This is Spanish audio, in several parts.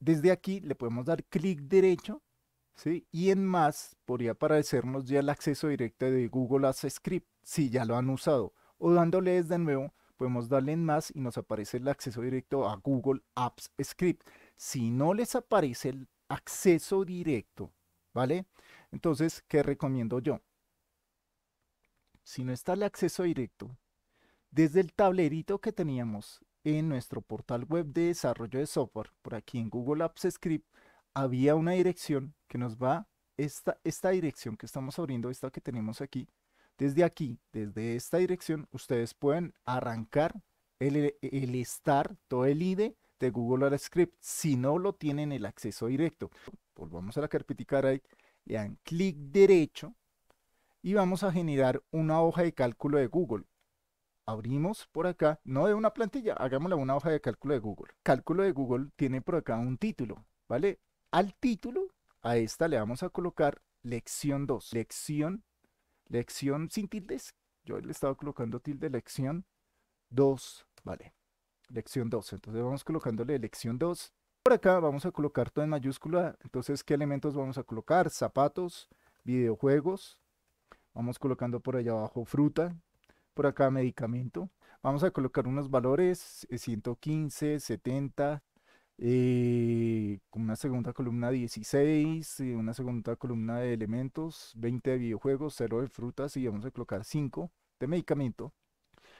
Desde aquí le podemos dar clic derecho ¿sí? y en más podría aparecernos ya el acceso directo de Google Apps Script si ya lo han usado. O dándole desde nuevo, podemos darle en más y nos aparece el acceso directo a Google Apps Script. Si no les aparece el acceso directo, ¿vale? Entonces, ¿qué recomiendo yo? Si no está el acceso directo, desde el tablerito que teníamos en nuestro portal web de desarrollo de software, por aquí en Google Apps Script, había una dirección que nos va, esta, esta dirección que estamos abriendo, esta que tenemos aquí, desde aquí, desde esta dirección, ustedes pueden arrancar el, e, start estar, todo el ID de Google Apps Script, si no lo tienen el acceso directo. Volvamos a la carpetica y le dan clic derecho y vamos a generar una hoja de cálculo de Google abrimos por acá, no de una plantilla, hagámosle una hoja de cálculo de Google. Cálculo de Google tiene por acá un título, ¿vale? Al título, a esta le vamos a colocar lección 2. Lección, lección sin tildes. Yo le estaba colocando tilde, lección 2, ¿vale? Lección 2. Entonces vamos colocándole lección 2. Por acá vamos a colocar todo en mayúscula. Entonces, ¿qué elementos vamos a colocar? Zapatos, videojuegos. Vamos colocando por allá abajo fruta, por acá medicamento. Vamos a colocar unos valores 115, eh, 70, eh, con una segunda columna 16, eh, una segunda columna de elementos, 20 de videojuegos, 0 de frutas y vamos a colocar 5 de medicamento.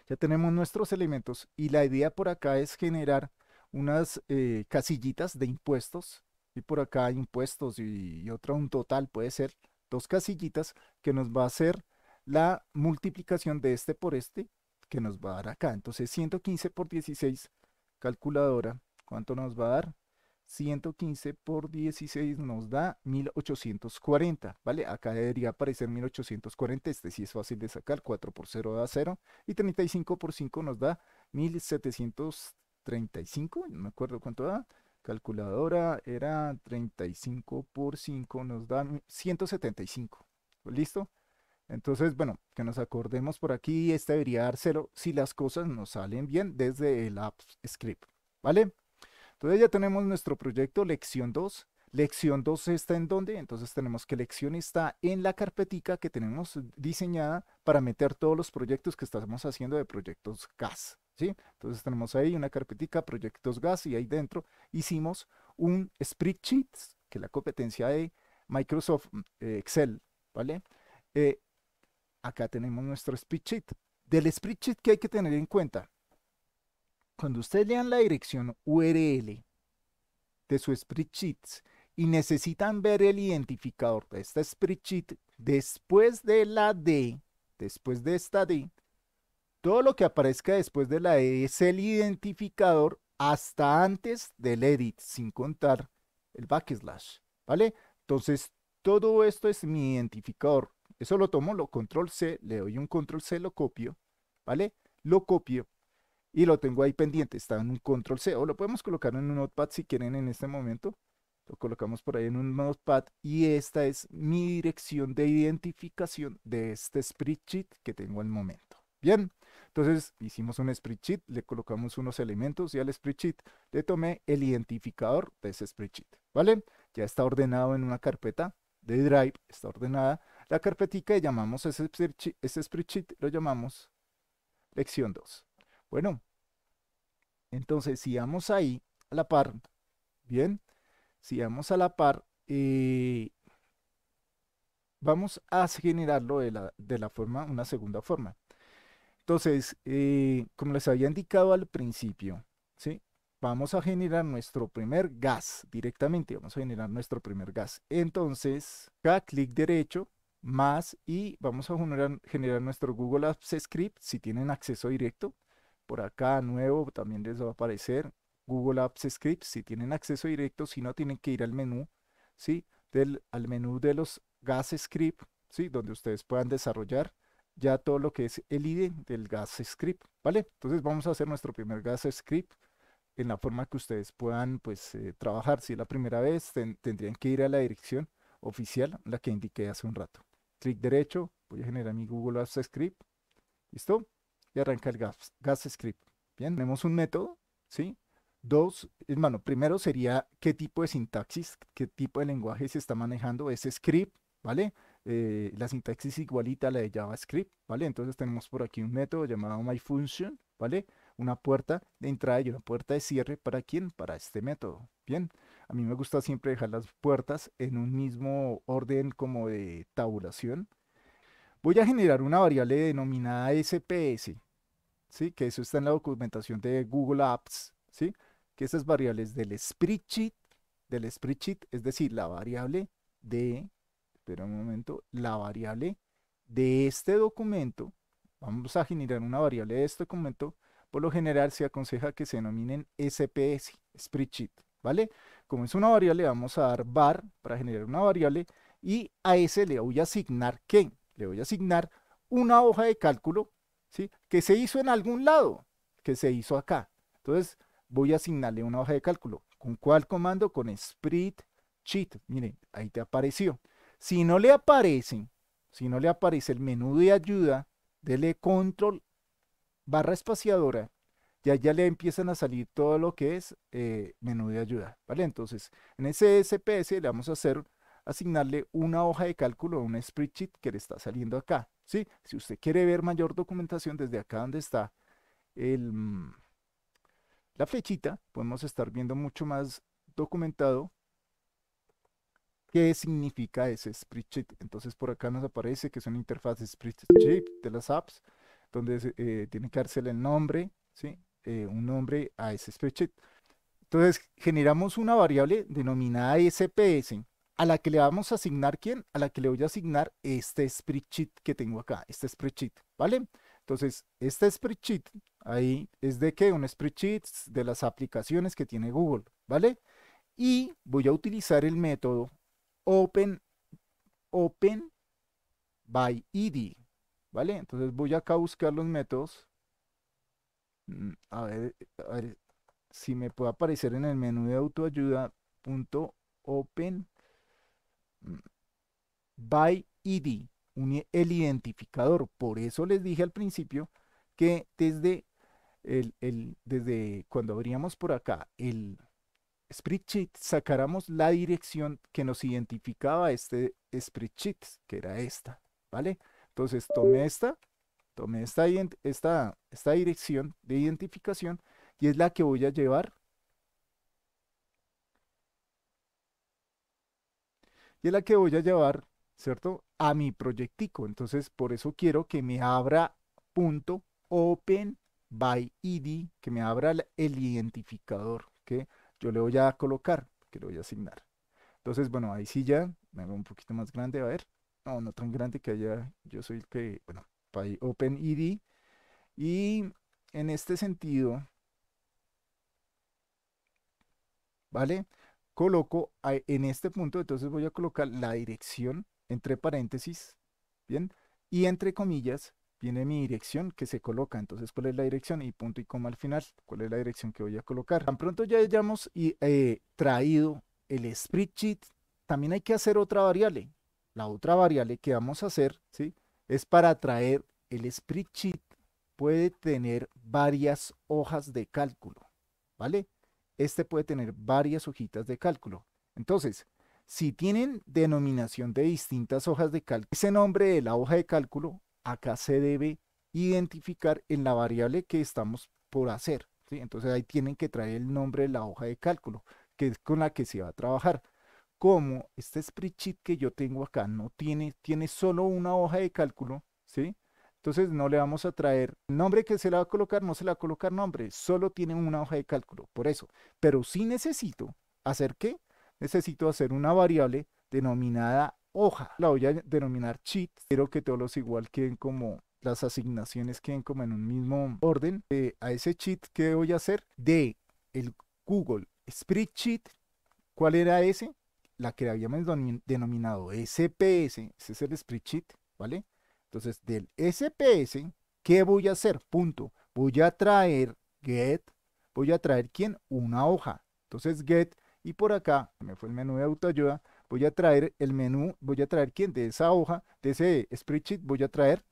Ya tenemos nuestros elementos y la idea por acá es generar unas casillitas de impuestos y por acá impuestos y, y, otra un total puede ser dos casillitas que nos va a hacer la multiplicación de este por este que nos va a dar acá. Entonces 115 por 16, calculadora, ¿cuánto nos va a dar? 115 por 16 nos da 1840, ¿vale? Acá debería aparecer 1840, este sí es fácil de sacar, 4 por 0 da 0, y 35 por 5 nos da 1735, no me acuerdo cuánto da, calculadora era 35 por 5 nos da 175, ¿listo? Entonces, bueno, que nos acordemos por aquí, este debería dárselo si las cosas nos salen bien desde el Apps script, ¿vale? Entonces ya tenemos nuestro proyecto lección 2. Lección 2 está en dónde? Entonces tenemos que lección está en la carpetica que tenemos diseñada para meter todos los proyectos que estamos haciendo de proyectos gas, ¿sí? Entonces tenemos ahí una carpetica proyectos gas y ahí dentro hicimos un spreadsheet, que es la competencia de Microsoft mm, eh, Excel, ¿vale? Eh, Acá tenemos nuestro spreadsheet. Del spreadsheet que hay que tener en cuenta. Cuando ustedes lean la dirección URL de su spreadsheet y necesitan ver el identificador de esta spreadsheet después de la D, después de esta D, todo lo que aparezca después de la E es el identificador hasta antes del edit, sin contar el backslash, ¿vale? Entonces, todo esto es mi identificador. Eso lo tomo, lo control C, le doy un control C, lo copio, ¿vale? Lo copio y lo tengo ahí pendiente. Está en un control C o lo podemos colocar en un notepad si quieren en este momento. Lo colocamos por ahí en un notepad y esta es mi dirección de identificación de este spreadsheet que tengo al momento. Bien, entonces hicimos un spreadsheet, le colocamos unos elementos y al spreadsheet le tomé el identificador de ese spreadsheet, ¿vale? Ya está ordenado en una carpeta de Drive, está ordenada la carpetica que llamamos ese spreadsheet, lo llamamos lección 2. Bueno, entonces si vamos ahí a la par, bien, si vamos a la par, y eh, vamos a generarlo de la, forma, una segunda forma. Entonces, eh, como les había indicado al principio, ¿sí? vamos a generar nuestro primer gas directamente, vamos a generar nuestro primer gas. Entonces, acá clic derecho, más y vamos a generar, nuestro Google Apps Script si tienen acceso directo. Por acá nuevo también les va a aparecer Google Apps Script si tienen acceso directo, si no tienen que ir al menú, ¿sí? Del, al menú de los Gas Script, ¿sí? Donde ustedes puedan desarrollar ya todo lo que es el ID e del Gas Script, ¿vale? Entonces vamos a hacer nuestro primer Gas Script en la forma que ustedes puedan pues eh, trabajar. Si es la primera vez, tendrían que ir a la dirección oficial, la que indiqué hace un rato clic derecho, voy a generar mi Google Apps Script, ¿listo? Y arranca el Gas, Gas Script. Bien, tenemos un método, ¿sí? Dos, hermano, primero sería qué tipo de sintaxis, qué tipo de lenguaje se está manejando ese script, ¿vale? Eh, la sintaxis igualita a la de JavaScript, ¿vale? Entonces tenemos por aquí un método llamado myFunction, ¿vale? Una puerta de entrada y una puerta de cierre, ¿para quién? Para este método, ¿bien? bien a mí me gusta siempre dejar las puertas en un mismo orden como de tabulación. Voy a generar una variable denominada SPS, ¿sí? que eso está en la documentación de Google Apps, ¿sí? que esas variables del spreadsheet, del spreadsheet, es decir, la variable de, espera un momento, la variable de este documento, vamos a generar una variable de este documento, por lo general se aconseja que se denominen SPS, spreadsheet. ¿vale? Como es una variable, vamos a dar bar para generar una variable y a ese le voy a asignar ¿qué? Le voy a asignar una hoja de cálculo, ¿sí? Que se hizo en algún lado, que se hizo acá. Entonces, voy a asignarle una hoja de cálculo. ¿Con cuál comando? Con cheat, Miren, ahí te apareció. Si no le aparece, si no le aparece el menú de ayuda, dele control barra espaciadora ya le empiezan a salir todo lo que es eh, menú de ayuda, ¿vale? Entonces, en ese SPS le vamos a hacer, asignarle una hoja de cálculo, un spreadsheet que le está saliendo acá, ¿sí? Si usted quiere ver mayor documentación desde acá donde está el, mm, la flechita, podemos estar viendo mucho más documentado qué significa ese spreadsheet. Entonces por acá nos aparece que es una interfaz de spreadsheet de las apps, donde eh, tiene que darse el nombre, ¿sí? Eh, un nombre a ese spreadsheet. Entonces generamos una variable denominada SPS a la que le vamos a asignar quién? A la que le voy a asignar este spreadsheet que tengo acá, este spreadsheet, ¿vale? Entonces, este spreadsheet ahí es de qué? Un spreadsheet de las aplicaciones que tiene Google, ¿vale? Y voy a utilizar el método open, open by id, ¿vale? Entonces voy acá a buscar los métodos Mm, a ver, a ver si me puede aparecer en el menú de autoayuda. open mm, by ID, un, el identificador. Por eso les dije al principio que desde, el, desde cuando abríamos por acá el spreadsheet, sacáramos la dirección que nos identificaba este spreadsheet, que era esta, ¿vale? Entonces tomé esta está esta, esta, esta dirección de identificación y es la que voy a llevar. Y es la que voy a llevar, ¿cierto? A mi proyectico. Entonces, por eso quiero que me abra punto open by id, que me abra el identificador que yo le voy a colocar, que le voy a asignar. Entonces, bueno, ahí sí ya, me hago un poquito más grande, a ver. No, no tan grande que allá, yo soy el que, bueno, Open ID e Y en este sentido, ¿vale? Coloco en este punto, entonces voy a colocar la dirección entre paréntesis, ¿bien? Y entre comillas viene mi dirección que se coloca. Entonces, ¿cuál es la dirección? Y punto y coma al final. ¿Cuál es la dirección que voy a colocar? Tan pronto ya hayamos eh, traído el spreadsheet, también hay que hacer otra variable. La otra variable que vamos a hacer, ¿sí? es para traer el spreadsheet puede tener varias hojas de cálculo, ¿vale? Este puede tener varias hojitas de cálculo. Entonces, si tienen denominación de distintas hojas de cálculo, ese nombre de la hoja de cálculo acá se debe identificar en la variable que estamos por hacer. ¿sí? Entonces ahí tienen que traer el nombre de la hoja de cálculo, que es con la que se va a trabajar. Como este spreadsheet que yo tengo acá no tiene, tiene solo una hoja de cálculo, ¿sí? Entonces no le vamos a traer nombre que se le va a colocar, no se le va a colocar nombre, solo tiene una hoja de cálculo, por eso. Pero sí necesito hacer qué? Necesito hacer una variable denominada hoja. La voy a denominar cheat. Quiero que todos los igual queden como las asignaciones queden como en un mismo orden. Eh, a ese cheat que voy a hacer de el Google Spreadsheet, ¿cuál era ese? la que habíamos denominado SPS, ese es el spreadsheet, ¿vale? Entonces, del SPS, ¿qué voy a hacer? Punto. Voy a traer get, voy a traer quién? Una hoja. Entonces, get, y por acá, me fue el menú de autoayuda, voy a traer el menú, voy a traer quién? De esa hoja, de ese spreadsheet, voy a traer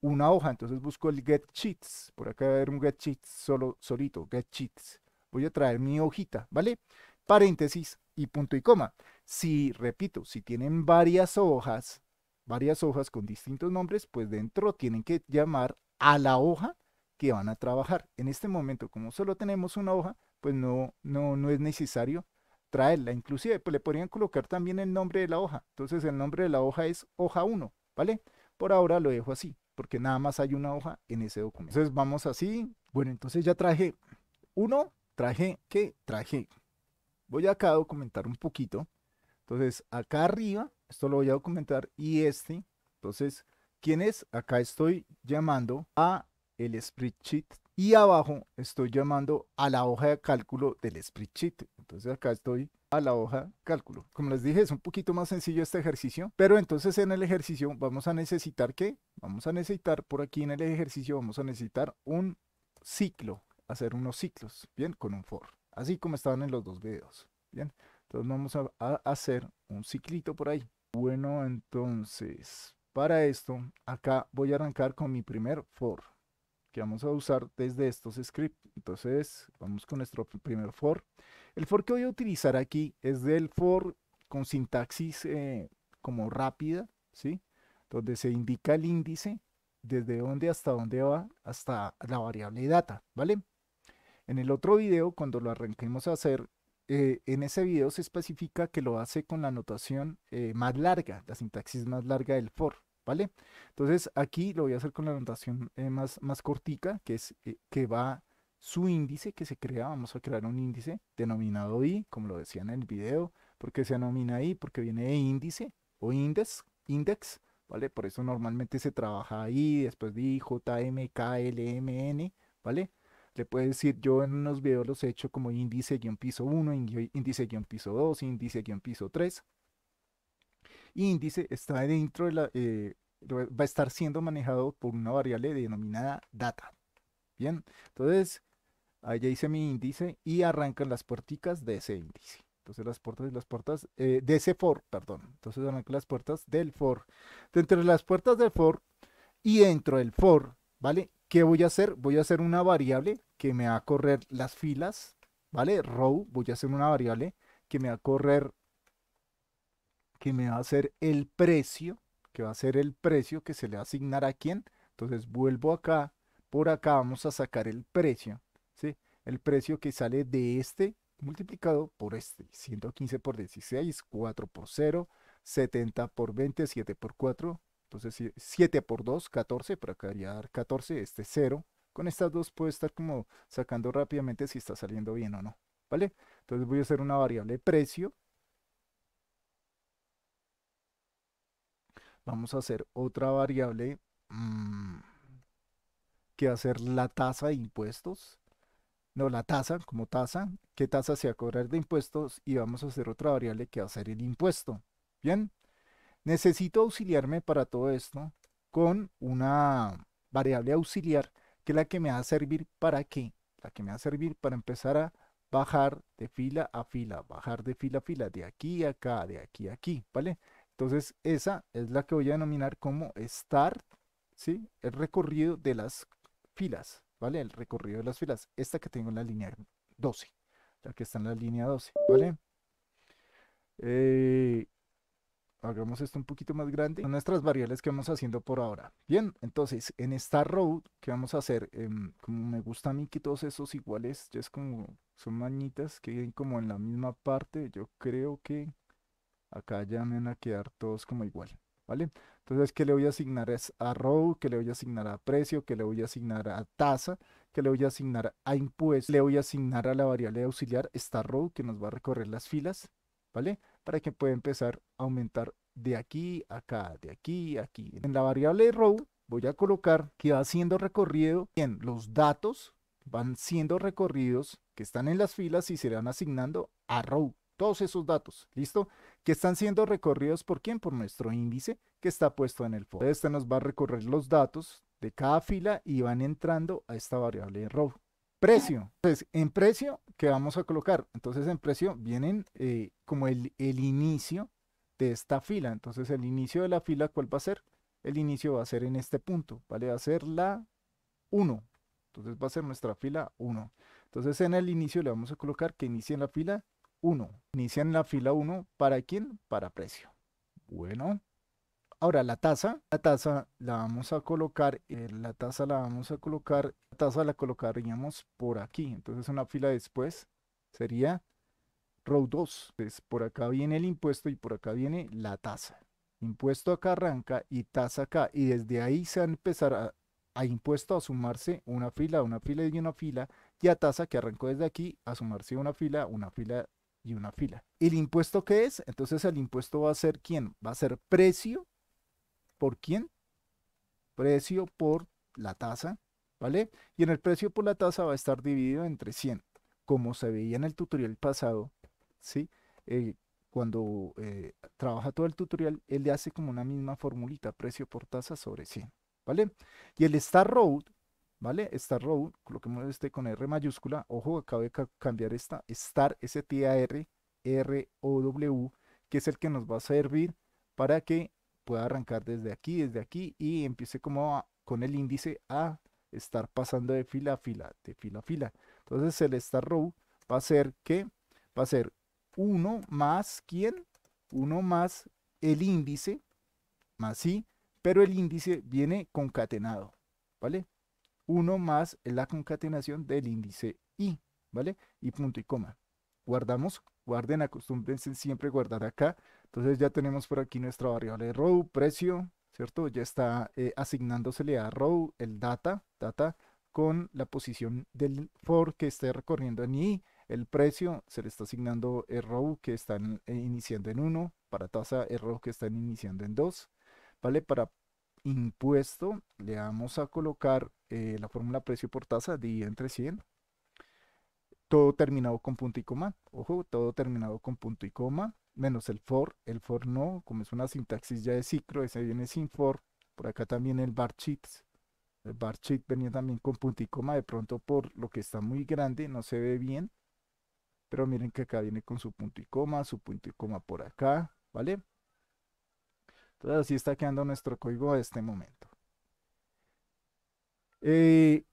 una hoja. Entonces, busco el get sheets. Por acá va a haber un get sheets solo, solito, get sheets. Voy a traer mi hojita, ¿vale? Paréntesis y punto y coma. Si, repito, si tienen varias hojas, varias hojas con distintos nombres, pues dentro tienen que llamar a la hoja que van a trabajar. En este momento, como solo tenemos una hoja, pues no, no, no es necesario traerla. Inclusive pues le podrían colocar también el nombre de la hoja. Entonces el nombre de la hoja es hoja 1, ¿vale? Por ahora lo dejo así, porque nada más hay una hoja en ese documento. Entonces vamos así. Bueno, entonces ya traje uno, traje que traje. Voy acá a documentar un poquito entonces, acá arriba, esto lo voy a documentar, y este, entonces, ¿quién es? Acá estoy llamando a el spreadsheet y abajo estoy llamando a la hoja de cálculo del spreadsheet. Entonces acá estoy a la hoja cálculo. Como les dije, es un poquito más sencillo este ejercicio, pero entonces en el ejercicio vamos a necesitar ¿qué? Vamos a necesitar, por aquí en el ejercicio vamos a necesitar un ciclo, hacer unos ciclos, ¿bien? Con un for, así como estaban en los dos videos, ¿bien? Entonces vamos a, hacer un ciclito por ahí. Bueno, entonces para esto acá voy a arrancar con mi primer for que vamos a usar desde estos scripts. Entonces vamos con nuestro primer for. El for que voy a utilizar aquí es del for con sintaxis eh, como rápida, ¿sí? Donde se indica el índice desde dónde hasta dónde va hasta la variable data, ¿vale? En el otro video, cuando lo arranquemos a hacer, eh, en ese video se especifica que lo hace con la notación eh, más larga, la sintaxis más larga del for, ¿vale? Entonces aquí lo voy a hacer con la notación eh, más, más cortica, que es que va su índice que se crea, vamos a crear un índice denominado i, como lo decía en el video, porque se denomina i, porque viene de índice o index, index, ¿vale? Por eso normalmente se trabaja i, después de i, j, m, k, l, m, n, ¿vale? Le puede decir, yo en unos videos los he hecho como índice-piso 1, índice-piso 2, índice-piso 3. índice está dentro de la, eh, va a estar siendo manejado por una variable denominada data. Bien, entonces ya hice mi índice y arrancan las puerticas de ese índice. Entonces las puertas y las puertas eh, de ese for, perdón. Entonces arrancan las puertas del for. Dentro de las puertas del for y dentro del for, ¿vale? ¿Qué voy a hacer? Voy a hacer una variable que me va a correr las filas, ¿vale? Row, voy a hacer una variable que me va a correr, que me va a hacer el precio, que va a ser el precio que se le va a asignar a quién. Entonces vuelvo acá, por acá vamos a sacar el precio, ¿sí? El precio que sale de este multiplicado por este, 115 por 16, 4 por 0, 70 por 20, 7 por 4, entonces 7 por 2, 14 para dar 14, este 0. Con estas dos puedo estar como sacando rápidamente si está saliendo bien o no. ¿Vale? Entonces voy a hacer una variable precio. Vamos a hacer otra variable mm, que va a ser la tasa de impuestos. No, la tasa como tasa. ¿Qué tasa se va a cobrar de impuestos? Y vamos a hacer otra variable que va a ser el impuesto. Bien. Necesito auxiliarme para todo esto con una variable auxiliar que es la que me va a servir para qué? La que me va a servir para empezar a bajar de fila a fila, bajar de fila a fila, de aquí a acá, de aquí a aquí, ¿vale? Entonces esa es la que voy a denominar como start, ¿sí? El recorrido de las filas, ¿vale? El recorrido de las filas, esta que tengo en la línea 12, la que está en la línea 12, ¿vale? Eh, hagamos esto un poquito más grande, son nuestras variables que vamos haciendo por ahora. Bien, entonces en esta row que vamos a hacer, em, como me gusta a mí que todos esos iguales, ya es como, son mañitas que vienen como en la misma parte, yo creo que acá ya me van a quedar todos como igual. ¿Vale? Entonces, ¿qué le voy a asignar es a row? que le voy a asignar a precio? Que le voy a asignar a tasa? Que le voy a asignar a impuesto? Le voy a asignar a la variable auxiliar esta row que nos va a recorrer las filas, ¿vale? para que pueda empezar a aumentar de aquí a acá, de aquí a aquí. En la variable row voy a colocar que va siendo recorrido bien, los datos van siendo recorridos que están en las filas y se van asignando a row. Todos esos datos, ¿listo? Que están siendo recorridos por quién? Por nuestro índice que está puesto en el fondo. Este nos va a recorrer los datos de cada fila y van entrando a esta variable row. Precio. Entonces, en precio, ¿qué vamos a colocar? Entonces, en precio vienen eh, como el, el, inicio de esta fila. Entonces, el inicio de la fila, ¿cuál va a ser? El inicio va a ser en este punto, ¿vale? Va a ser la 1. Entonces, va a ser nuestra fila 1. Entonces, en el inicio le vamos a colocar que inicie en la fila 1. Inicia en la fila 1, ¿para quién? Para precio. Bueno, Ahora la tasa, la tasa eh, la vamos a colocar, la tasa la vamos a colocar, la tasa la colocaríamos por aquí. Entonces una fila después sería row 2. Entonces pues, por acá viene el impuesto y por acá viene la tasa. Impuesto acá arranca y tasa acá. Y desde ahí se va a empezar a, impuesto a sumarse una fila, una fila y una fila. Y a tasa que arrancó desde aquí a sumarse una fila, una fila y una fila. ¿El impuesto qué es? Entonces el impuesto va a ser quién? Va a ser precio ¿Por quién? Precio por la tasa, ¿vale? Y en el precio por la tasa va a estar dividido entre 100, como se veía en el tutorial pasado, ¿sí? Eh, cuando eh, trabaja todo el tutorial, él le hace como una misma formulita, precio por tasa sobre 100, ¿vale? Y el Star Road, ¿vale? Star Road, coloquemos este con R mayúscula, ojo, acabo de cambiar esta, Star, S-T-A-R, R-O-W, que es el que nos va a servir para que pueda arrancar desde aquí, desde aquí y empiece como con el índice a estar pasando de fila a fila, de fila a fila. Entonces el star row va a ser que va a ser 1 más quién, 1 más el índice, más i, pero el índice viene concatenado, ¿vale? 1 más la concatenación del índice i, ¿vale? Y punto y coma. Guardamos, guarden, acostúmbrense siempre guardar acá entonces ya tenemos por aquí nuestra variable row, precio, ¿cierto? Ya está eh, asignándosele a row el data, data con la posición del for que esté recorriendo en i, el precio se le está asignando el row que están eh, iniciando en 1, para tasa el row que están iniciando en 2, ¿vale? Para impuesto le vamos a colocar eh, la fórmula precio por tasa dividida entre 100, todo terminado con punto y coma, ojo, todo terminado con punto y coma, menos el for, el for no, como es una sintaxis ya de ciclo, ese viene sin for, por acá también el bar cheat. el bar cheat venía también con punto y coma, de pronto por lo que está muy grande no se ve bien, pero miren que acá viene con su punto y coma, su punto y coma por acá, ¿vale? Entonces así está quedando nuestro código a este momento. Eh,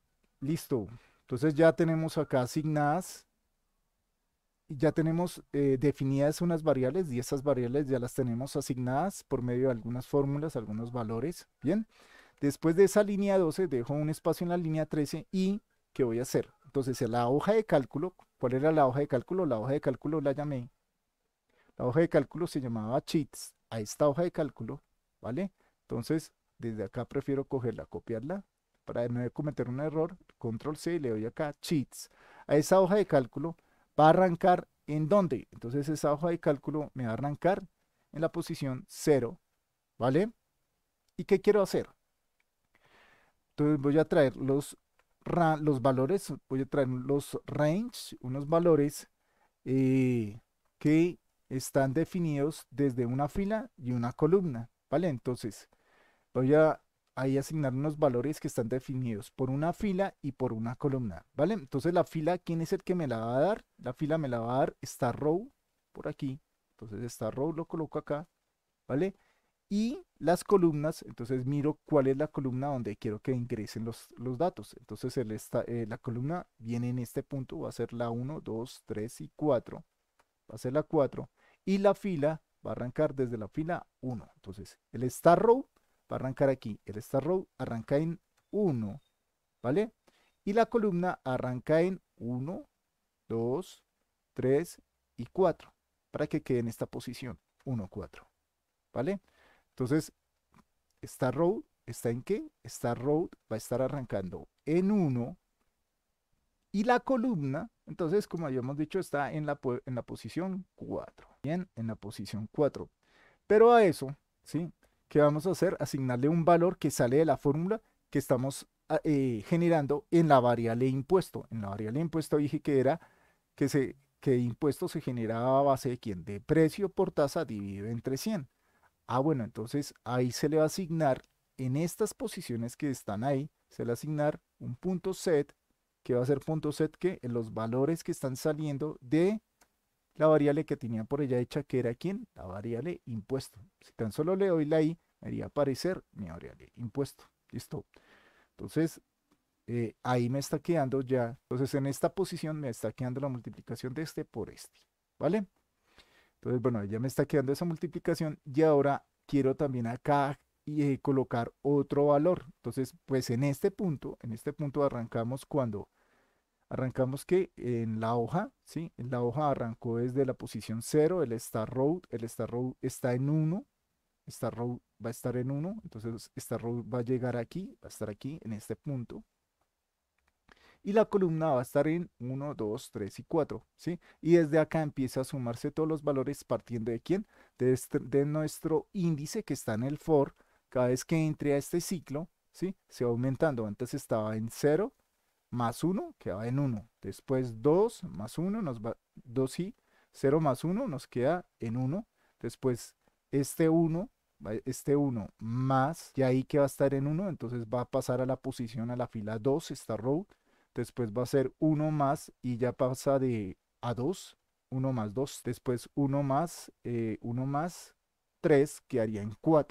listo, entonces ya tenemos acá asignadas ya tenemos eh, definidas unas variables y esas variables ya las tenemos asignadas por medio de algunas fórmulas, algunos valores. Bien, después de esa línea 12 dejo un espacio en la línea 13 y ¿qué voy a hacer? Entonces la hoja de cálculo, ¿cuál era la hoja de cálculo? La hoja de cálculo la llamé. La hoja de cálculo se llamaba cheats a esta hoja de cálculo, ¿vale? Entonces desde acá prefiero cogerla, copiarla para no cometer un error, control C y le doy acá cheats. A esa hoja de cálculo va a arrancar en dónde. Entonces esa hoja de cálculo me va a arrancar en la posición 0, ¿vale? ¿Y qué quiero hacer? Entonces voy a traer los, los valores, voy a traer los range, unos valores eh, que están definidos desde una fila y una columna, ¿vale? Entonces voy a ahí asignar unos valores que están definidos por una fila y por una columna, ¿vale? Entonces la fila, ¿quién es el que me la va a dar? La fila me la va a dar star row por aquí, entonces starrow row lo coloco acá, ¿vale? Y las columnas, entonces miro cuál es la columna donde quiero que ingresen los, datos. Entonces eh, la columna viene en este punto, va a ser la 1, 2, 3 y 4, va a ser la 4. Y la fila va a arrancar desde la fila 1. Entonces el star row va a arrancar aquí. El star row arranca en 1, ¿vale? Y la columna arranca en 1, 2, 3 y 4, para que quede en esta posición, 1, 4, ¿vale? Entonces, star row está en qué? Star row va a estar arrancando en 1, y la columna, entonces, como ya hemos dicho, está en la, en la posición 4. Bien, en la posición 4. Pero a eso, ¿sí? ¿Qué vamos a hacer? Asignarle un valor que sale de la fórmula que estamos ah, eh, generando en la variable impuesto. En la variable impuesto dije que era que, se, que impuesto se generaba a base de quién? De precio por tasa dividido entre 100. Ah, bueno, entonces ahí se le va a asignar en estas posiciones que están ahí, se le va a asignar un punto set, que va a ser punto set que en los valores que están saliendo de la variable que tenía por ella hecha, que era quién? La variable impuesto. Si tan solo le doy la i, me haría aparecer mi variable impuesto. Listo. Entonces, eh, ahí me está quedando ya. Entonces, en esta posición me está quedando la multiplicación de este por este. ¿Vale? Entonces, bueno, ya me está quedando esa multiplicación y ahora quiero también acá y eh, colocar otro valor. Entonces, pues en este punto, en este punto arrancamos cuando Arrancamos que en la hoja, ¿sí? En la hoja arrancó desde la posición 0, el star road, el star road está en 1, star road va a estar en 1, entonces star road va a llegar aquí, va a estar aquí en este punto. Y la columna va a estar en 1, 2, 3 y 4, ¿sí? Y desde acá empieza a sumarse todos los valores partiendo de quién? Este, de, nuestro índice que está en el for. Cada vez que entre a este ciclo, ¿sí? Se va aumentando. Antes estaba en 0, más 1 queda en 1. Después 2 más 1 nos va 2 y 0 más 1 nos queda en 1. Después este 1, este 1 más, y ahí que va a estar en 1, entonces va a pasar a la posición a la fila 2, esta row. Después va a ser 1 más y ya pasa de a 2, 1 más 2. Después 1 más, 1 eh, más 3 quedaría en 4.